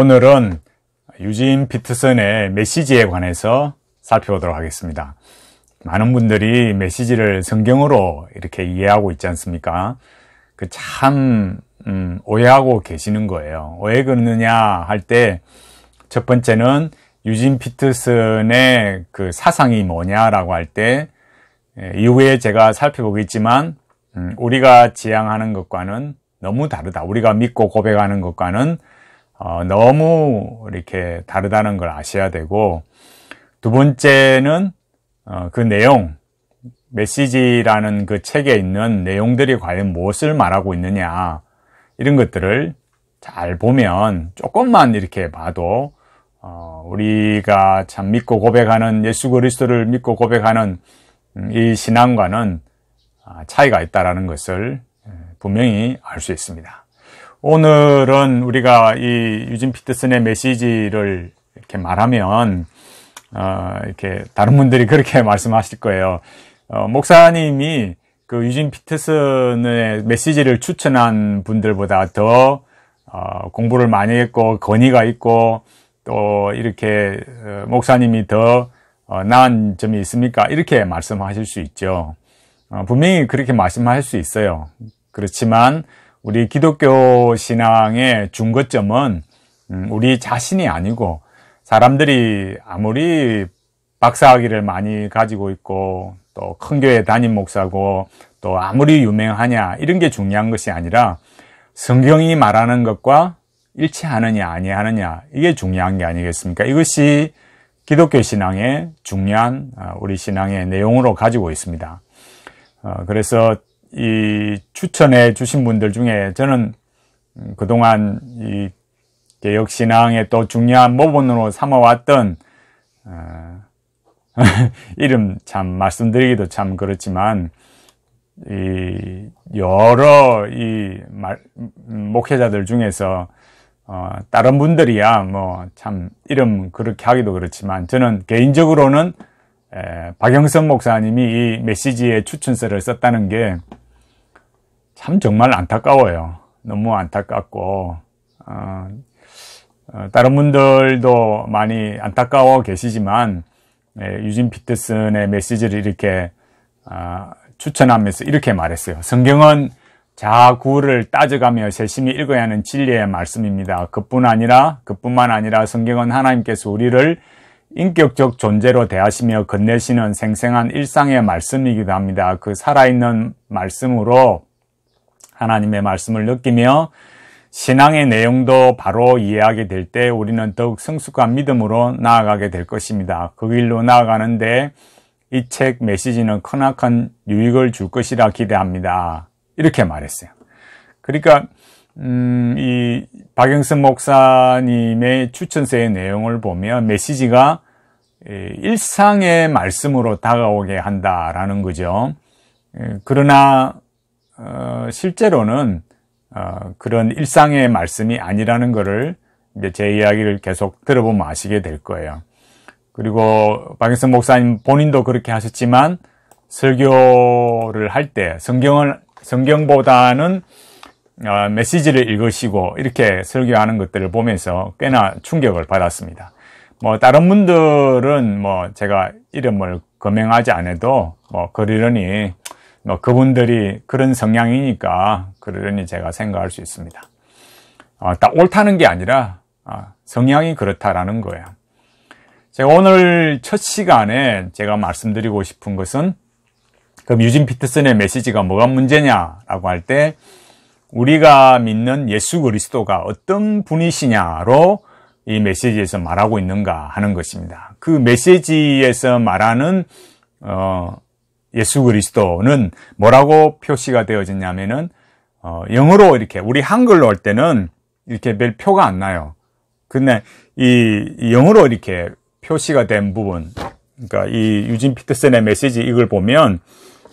오늘은 유진 피트슨의 메시지에 관해서 살펴보도록 하겠습니다. 많은 분들이 메시지를 성경으로 이렇게 이해하고 있지 않습니까? 그참 음, 오해하고 계시는 거예요. 오해 그러느냐 할 때 첫 번째는 유진 피트슨의 그 사상이 뭐냐라고 할때 예, 이후에 제가 살펴보겠지만 음, 우리가 지향하는 것과는 너무 다르다. 우리가 믿고 고백하는 것과는 어, 너무 이렇게 다르다는 걸 아셔야 되고 두 번째는 어, 그 내용 메시지라는 그 책에 있는 내용들이 과연 무엇을 말하고 있느냐 이런 것들을 잘 보면 조금만 이렇게 봐도 어, 우리가 참 믿고 고백하는 예수 그리스도를 믿고 고백하는 음, 이 신앙과는 아, 차이가 있다라는 것을 예, 분명히 알 수 있습니다. 오늘은 우리가 이 유진 피터슨의 메시지를 이렇게 말하면 어, 이렇게 다른 분들이 그렇게 말씀하실 거예요. 어, 목사님이 그 유진 피터슨의 메시지를 추천한 분들보다 더 어, 공부를 많이 했고 건의가 있고 또 이렇게 어, 목사님이 더 어, 나은 점이 있습니까? 이렇게 말씀하실 수 있죠. 어, 분명히 그렇게 말씀할 수 있어요. 그렇지만 우리 기독교 신앙의 중거점은 음, 우리 자신이 아니고 사람들이 아무리 박사학위를 많이 가지고 있고 또 큰 교회 담임 목사고 또 아무리 유명하냐 이런 게 중요한 것이 아니라 성경이 말하는 것과 일치하느냐 아니하느냐 이게 중요한 게 아니겠습니까? 이것이 기독교 신앙의 중요한 어, 우리 신앙의 내용으로 가지고 있습니다. 어, 그래서 이 추천해 주신 분들 중에 저는 음, 그동안 이 개혁신앙의 또 중요한 모본으로 삼아왔던 어, 이름 참 말씀드리기도 참 그렇지만 이 여러 이 말, 음, 목회자들 중에서 어, 다른 분들이야 뭐 참 이름 그렇게 하기도 그렇지만 저는 개인적으로는 에, 박영선 목사님이 이 메시지의 추천서를 썼다는 게참 정말 안타까워요. 너무 안타깝고 어, 어, 다른 분들도 많이 안타까워 계시지만 예, 유진 피터슨의 메시지를 이렇게 아, 추천하면서 이렇게 말했어요. 성경은 자구를 따져가며 세심히 읽어야 하는 진리의 말씀입니다. 그뿐 아니라 그뿐만 아니라 성경은 하나님께서 우리를 인격적 존재로 대하시며 건네시는 생생한 일상의 말씀이기도 합니다. 그 살아있는 말씀으로 하나님의 말씀을 느끼며 신앙의 내용도 바로 이해하게 될 때 우리는 더욱 성숙한 믿음으로 나아가게 될 것입니다. 그 길로 나아가는데 이 책 메시지는 크나큰 유익을 줄 것이라 기대합니다. 이렇게 말했어요. 그러니까 음, 이 박영선 목사님의 추천서의 내용을 보면 메시지가 일상의 말씀으로 다가오게 한다라는 거죠. 그러나 어, 실제로는 어, 그런 일상의 말씀이 아니라는 것을 이제 제 이야기를 계속 들어보면 아시게 될 거예요. 그리고 박영선 목사님 본인도 그렇게 하셨지만 설교를 할 때 성경을 성경보다는 어, 메시지를 읽으시고 이렇게 설교하는 것들을 보면서 꽤나 충격을 받았습니다. 뭐 다른 분들은 뭐 제가 이름을 거명하지 않아도 뭐 그러려니 뭐 그분들이 그런 성향이니까 그러려니 제가 생각할 수 있습니다. 어, 딱 옳다는 게 아니라 어, 성향이 그렇다라는 거예요. 제가 오늘 첫 시간에 제가 말씀드리고 싶은 것은 그 유진 피터슨의 메시지가 뭐가 문제냐라고 할 때 우리가 믿는 예수 그리스도가 어떤 분이시냐로 이 메시지에서 말하고 있는가 하는 것입니다. 그 메시지에서 말하는 어, 예수 그리스도는 뭐라고 표시가 되어졌냐면은 어, 영어로 이렇게 우리 한글로 할 때는 이렇게 별 표가 안 나요. 근데 이 영어로 이렇게 표시가 된 부분, 그러니까 이 유진 피터슨의 메시지 이걸 보면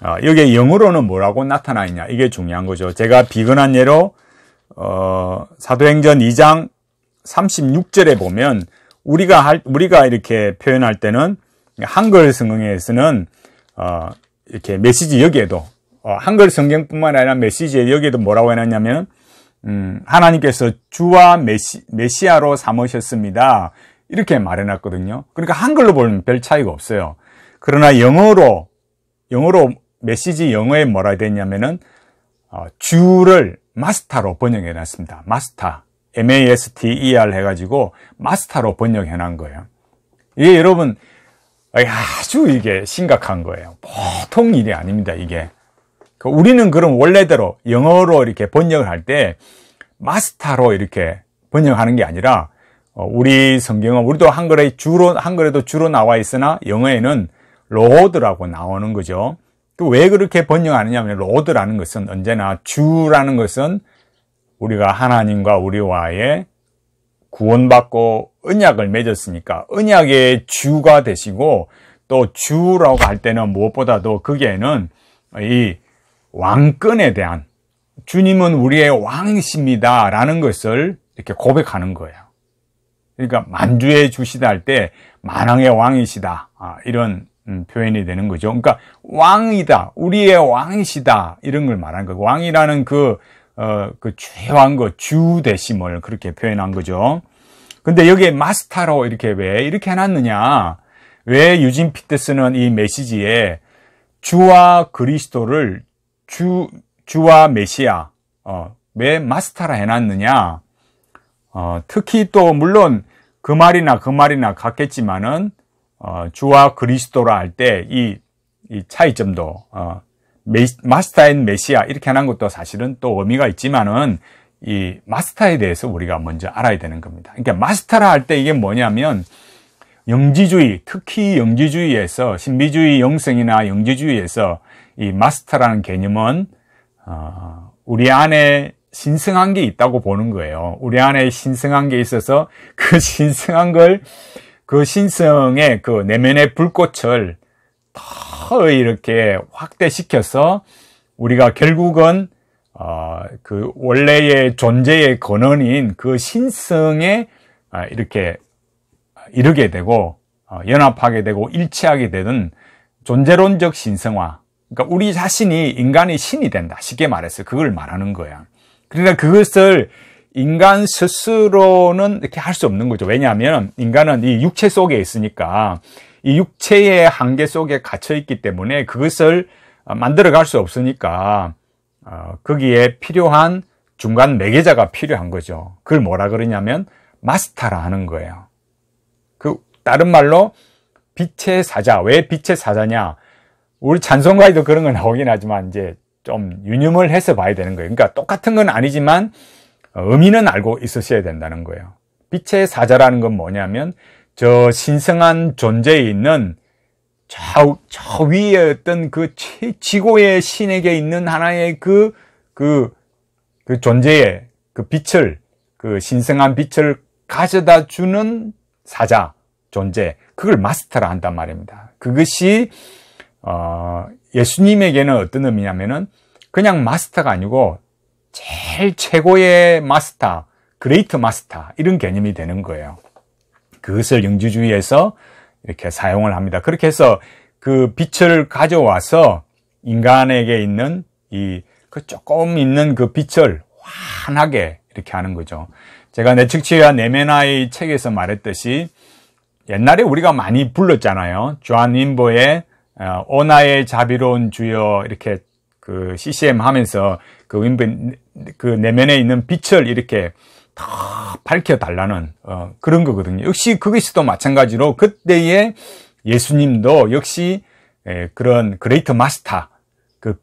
어, 여기에 영어로는 뭐라고 나타나 있냐 이게 중요한 거죠. 제가 비근한 예로 어, 사도행전 2장 36절에 보면 우리가 할, 우리가 이렇게 표현할 때는 한글 성경에서는 어, 이렇게 메시지 여기에도 어, 한글 성경뿐만 아니라 메시지에 여기에도 뭐라고 해놨냐면 음, 하나님께서 주와 메시, 메시아로 삼으셨습니다. 이렇게 말해놨거든요. 그러니까 한글로 보면 별 차이가 없어요. 그러나 영어로 영어로 메시지 영어에 뭐라 되냐면은 어, 주를 마스터로 번역해놨습니다. 마스터 M A S T E R 해가지고 마스터로번역해놓 거예요. 이게 여러분 아주 이게 심각한 거예요. 보통 일이 아닙니다, 이게. 그 우리는 그럼 원래대로 영어로 이렇게 번역을 할 때 마스터로 이렇게 번역하는 게 아니라 어, 우리 성경은 우리도 한글에 주로 한글에도 주로 나와 있으나 영어에는 로드라고 나오는 거죠. 또 왜 그렇게 번역하느냐면 로드라는 것은 언제나 주라는 것은 우리가 하나님과 우리와의 구원받고 은약을 맺었으니까 은약의 주가 되시고 또 주라고 할 때는 무엇보다도 거기에는 이 왕권에 대한 주님은 우리의 왕이십니다 라는 것을 이렇게 고백하는 거예요. 그러니까 만주에 주시다 할 때 만왕의 왕이시다 아, 이런 음, 표현이 되는 거죠. 그러니까 왕이다, 우리의 왕이시다 이런 걸 말하는 거예요 왕이라는 그 어, 그 죄한 것, 그 주대심을 그렇게 표현한 거죠. 근데 여기에 마스타로 이렇게 왜 이렇게 해놨느냐? 왜 유진 피트스는이 메시지에 주와 그리스도를 주, 주와 메시아, 어, 왜 마스타라 해놨느냐? 어, 특히 또 물론 그 말이나 그 말이나 같겠지만은 어, 주와 그리스도라 할 때 이 차이점도 어, 메, 마스터 인 메시아 이렇게 하는 것도 사실은 또 의미가 있지만은 이 마스터에 대해서 우리가 먼저 알아야 되는 겁니다. 그러니까 마스터라 할 때 이게 뭐냐면 영지주의, 특히 영지주의에서 신비주의 영성이나 영지주의에서 이 마스터라는 개념은 어, 우리 안에 신성한 게 있다고 보는 거예요. 우리 안에 신성한 게 있어서 그 신성한 걸 그 신성의 그 내면의 불꽃을 다서 거의 이렇게 확대시켜서 우리가 결국은 어, 그 원래의 존재의 근원인 그 신성에 어, 이렇게 이르게 되고 어, 연합하게 되고 일치하게 되는 존재론적 신성화. 그러니까 우리 자신이 인간의 신이 된다. 쉽게 말해서 그걸 말하는 거야. 그러니까 그것을 인간 스스로는 이렇게 할 수 없는 거죠. 왜냐하면 인간은 이 육체 속에 있으니까 이 육체의 한계 속에 갇혀 있기 때문에 그것을 만들어 갈 수 없으니까 어, 거기에 필요한 중간 매개자가 필요한 거죠. 그걸 뭐라 그러냐면 마스터라 하는 거예요. 그 다른 말로 빛의 사자. 왜 빛의 사자냐? 우리 찬송가에도 그런 건 나오긴 하지만 이제 좀 유념을 해서 봐야 되는 거예요. 그러니까 똑같은 건 아니지만 의미는 알고 있으셔야 된다는 거예요. 빛의 사자라는 건 뭐냐면 저 신성한 존재에 있는 저, 저 위에 어떤 그 지고의 신에게 있는 하나의 그, 그, 그 존재의 그 빛을, 그 신성한 빛을 가져다 주는 사자, 존재, 그걸 마스터라 한단 말입니다. 그것이, 어, 예수님에게는 어떤 의미냐면은 그냥 마스터가 아니고 제일 최고의 마스터, 그레이트 마스터, 이런 개념이 되는 거예요. 그것을 영주주의에서 이렇게 사용을 합니다. 그렇게 해서 그 빛을 가져와서 인간에게 있는 이 그 조금 있는 그 빛을 환하게 이렇게 하는 거죠. 제가 내측치와 내면화의 책에서 말했듯이 옛날에 우리가 많이 불렀잖아요. 주한 인보의 어, 오나의 자비로운 주여 이렇게 그 CCM 하면서 그 윈보 그 내면에 있는 빛을 이렇게 다 밝혀달라는 어, 그런 거거든요. 역시 그것이도 마찬가지로 그때의 예수님도 역시 에, 예, 그런 그레이트 마스터 그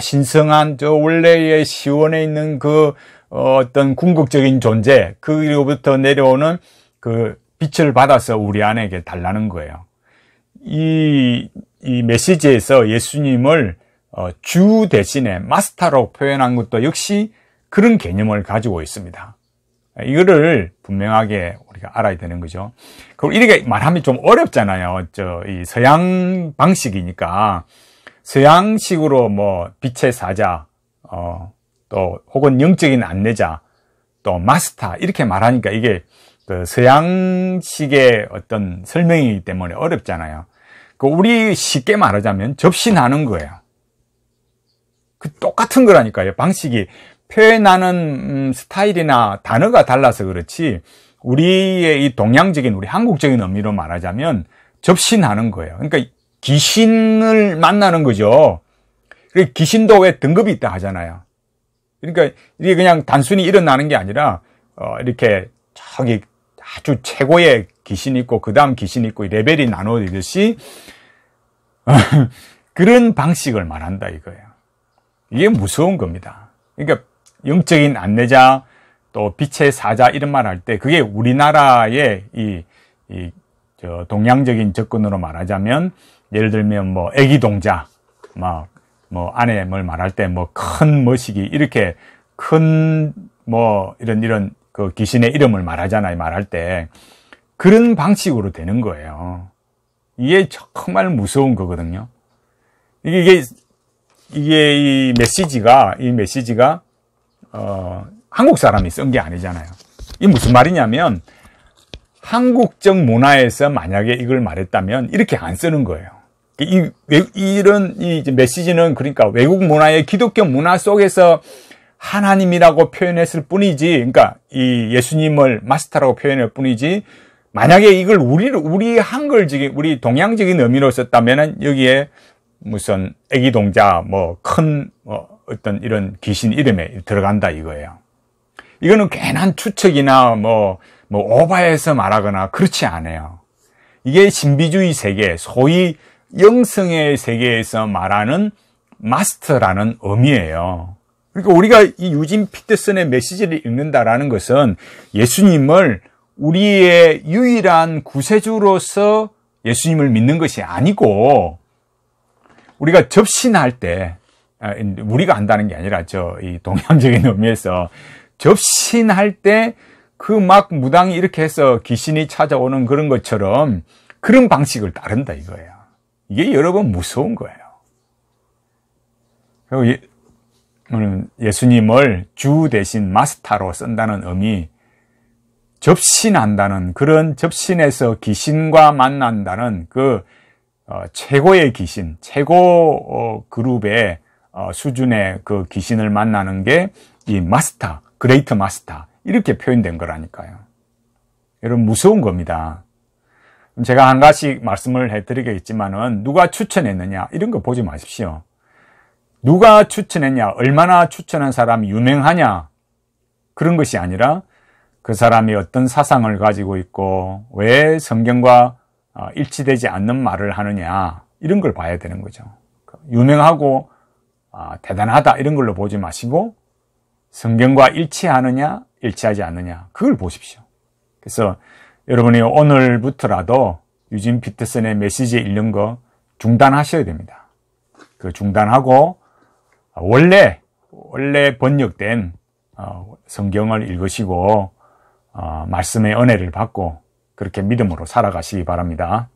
신성한 저 원래의 시원에 있는 그 어, 어떤 궁극적인 존재 그리부터 내려오는 그 빛을 받아서 우리 안에게 달라는 거예요. 이, 이 메시지에서 예수님을 어, 주 대신에 마스터로 표현한 것도 역시 그런 개념을 가지고 있습니다. 이거를 분명하게 우리가 알아야 되는 거죠. 그리고 이렇게 말하면 좀 어렵잖아요. 저이 서양 방식이니까 서양식으로 뭐 빛의 사자, 어, 또 혹은 영적인 안내자, 또 마스터 이렇게 말하니까 이게 그 서양식의 어떤 설명이기 때문에 어렵잖아요. 그 우리 쉽게 말하자면 접신하는 거예요. 그 똑같은 거라니까요. 방식이 표현하는 음, 스타일이나 단어가 달라서 그렇지 우리의 이 동양적인 우리 한국적인 의미로 말하자면 접신하는 거예요. 그러니까 귀신을 만나는 거죠. 그리 귀신도 왜 등급이 있다 하잖아요. 그러니까 이게 그냥 단순히 일어나는 게 아니라 어 이렇게 저기 아주 최고의 귀신이 있고 그 다음 귀신이 있고 레벨이 나누어지듯이 어, 그런 방식을 말한다 이거예요. 이게 무서운 겁니다. 그러니까 영적인 안내자, 또 빛의 사자 이런 말 할때 그게 우리나라의 이, 이, 저 동양적인 접근으로 말하자면 예를 들면 뭐 애기 동자, 막, 뭐 아내 뭘 말할 때 뭐 큰 머시기 이렇게 큰 뭐 이런 이런 그 귀신의 이름을 말하잖아요. 말할 때 그런 방식으로 되는 거예요. 이게 정말 무서운 거거든요. 이게 이게 이 메시지가 이 메시지가 어, 한국 사람이 쓴 게 아니잖아요. 이 무슨 말이냐면 한국적 문화에서 만약에 이걸 말했다면 이렇게 안 쓰는 거예요. 이, 이런 이 메시지는 그러니까 외국 문화의 기독교 문화 속에서 하나님이라고 표현했을 뿐이지, 그러니까 이 예수님을 마스터라고 표현할 뿐이지, 만약에 이걸 우리 우리 한글적인 우리 동양적인 의미로 썼다면은 여기에 무슨 애기동자 뭐큰뭐 어떤 이런 귀신 이름에 들어간다 이거예요. 이거는 괜한 추측이나 뭐, 뭐, 오바해서 말하거나 그렇지 않아요. 이게 신비주의 세계, 소위 영성의 세계에서 말하는 마스터라는 의미예요. 그러니까 우리가 이 유진 피터슨의 메시지를 읽는다라는 것은 예수님을 우리의 유일한 구세주로서 예수님을 믿는 것이 아니고 우리가 접신할 때 아, 우리가 안다는 게 아니라 저이 동양적인 의미에서 접신할 때 그 막 무당이 이렇게 해서 귀신이 찾아오는 그런 것처럼 그런 방식을 따른다 이거예요. 이게 여러분 무서운 거예요. 그리고 예, 예수님을 주 대신 마스터로 쓴다는 의미, 접신한다는 그런 접신에서 귀신과 만난다는 그 어, 최고의 귀신, 최고 어, 그룹의 어, 수준의 그 귀신을 만나는 게 이 마스터, 그레이트 마스터 이렇게 표현된 거라니까요. 여러분 무서운 겁니다. 제가 한 가지 말씀을 해드리겠지만은 누가 추천했느냐 이런 거 보지 마십시오. 누가 추천했냐, 얼마나 추천한 사람이 유명하냐 그런 것이 아니라 그 사람이 어떤 사상을 가지고 있고 왜 성경과 어, 일치되지 않는 말을 하느냐 이런 걸 봐야 되는 거죠. 유명하고 아, 대단하다 이런 걸로 보지 마시고 성경과 일치하느냐 일치하지 않느냐 그걸 보십시오. 그래서 여러분이 오늘부터라도 유진 피터슨의 메시지에 읽는 거 중단하셔야 됩니다. 그 중단하고 아, 원래 원래 번역된 어, 성경을 읽으시고 어, 말씀의 은혜를 받고 그렇게 믿음으로 살아가시기 바랍니다.